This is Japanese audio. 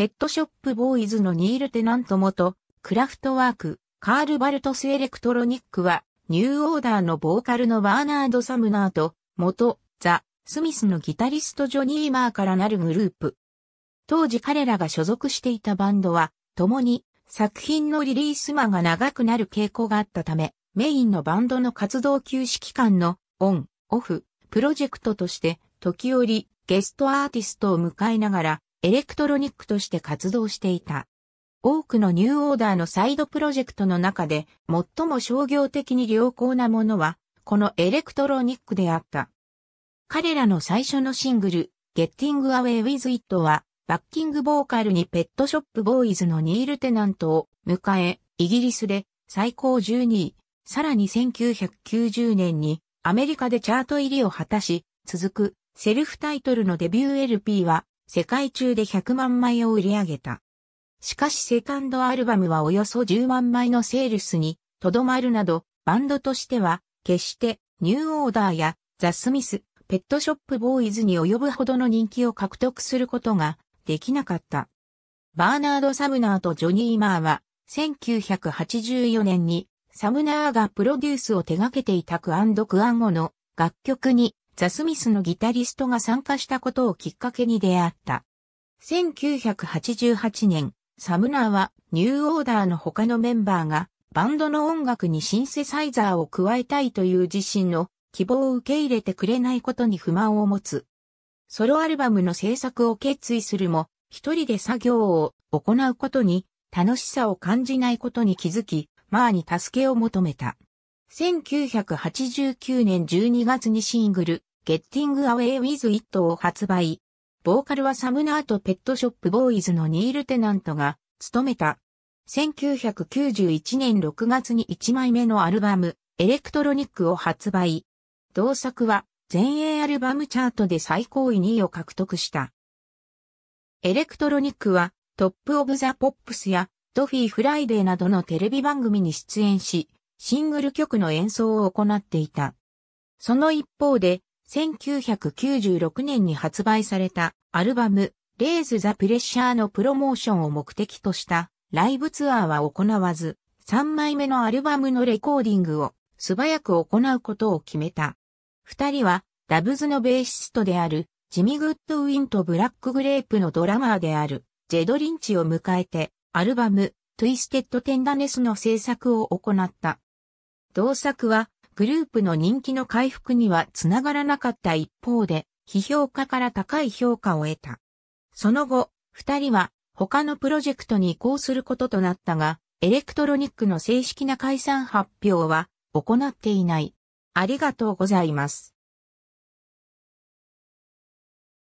ペットショップボーイズのニール・テナント元、クラフトワーク、カール・バルトス・エレクトロニックは、ニューオーダーのボーカルのバーナード・サムナーと、元、ザ・スミスのギタリストジョニー・マーからなるグループ。当時彼らが所属していたバンドは、共に作品のリリース間が長くなる傾向があったため、メインのバンドの活動休止期間のオン、オフ、プロジェクトとして、時折ゲストアーティストを迎えながら、エレクトロニックとして活動していた。多くのニューオーダーのサイドプロジェクトの中で最も商業的に良好なものは、このエレクトロニックであった。彼らの最初のシングル、Getting Away With It は、バッキングボーカルにペットショップボーイズのニール・テナントを迎え、イギリスで最高12位、さらに1990年にアメリカでチャート入りを果たし、続くセルフタイトルのデビュー LP は世界中で100万枚を売り上げた。しかしセカンドアルバムはおよそ10万枚のセールスにとどまるなど、バンドとしては、決してニューオーダーやザ・スミス、ペットショップボーイズに及ぶほどの人気を獲得することができなかった。バーナード・サムナーとジョニー・マーは、1984年にサムナーがプロデュースを手掛けていたクアンドクアンゴの楽曲にザ・スミスのギタリストが参加したことをきっかけに出会った。1988年、サムナーはニューオーダーの他のメンバーがバンドの音楽にシンセサイザーを加えたいという自身の希望を受け入れてくれないことに不満を持つ。ソロアルバムの制作を決意するも、一人で作業を行うことに楽しさを感じないことに気づき、マーに助けを求めた。1989年12月にシングル、Getting Away With It を発売。ボーカルはサムナートペットショップボーイズのニール・テナントが務めた。1991年6月に1枚目のアルバム、エレクトロニックを発売。同作は全英アルバムチャートで最高位2位を獲得した。エレクトロニックはトップオブザポップスやドフィーフライデーなどのテレビ番組に出演し、シングル曲の演奏を行っていた。その一方で、1996年に発売されたアルバム、レーズ・ザ・プレッシャーのプロモーションを目的としたライブツアーは行わず、3枚目のアルバムのレコーディングを素早く行うことを決めた。二人は、ダブズのベーシストである、ジミ・グッドウィンとブラック・グレープのドラマーである、ジェド・リンチを迎えて、アルバム、トゥイステッド・テンダネスの制作を行った。同作は、グループの人気の回復にはつながらなかった一方で、批評家から高い評価を得た。その後、二人は他のプロジェクトに移行することとなったが、エレクトロニックの正式な解散発表は行っていない。ありがとうございます。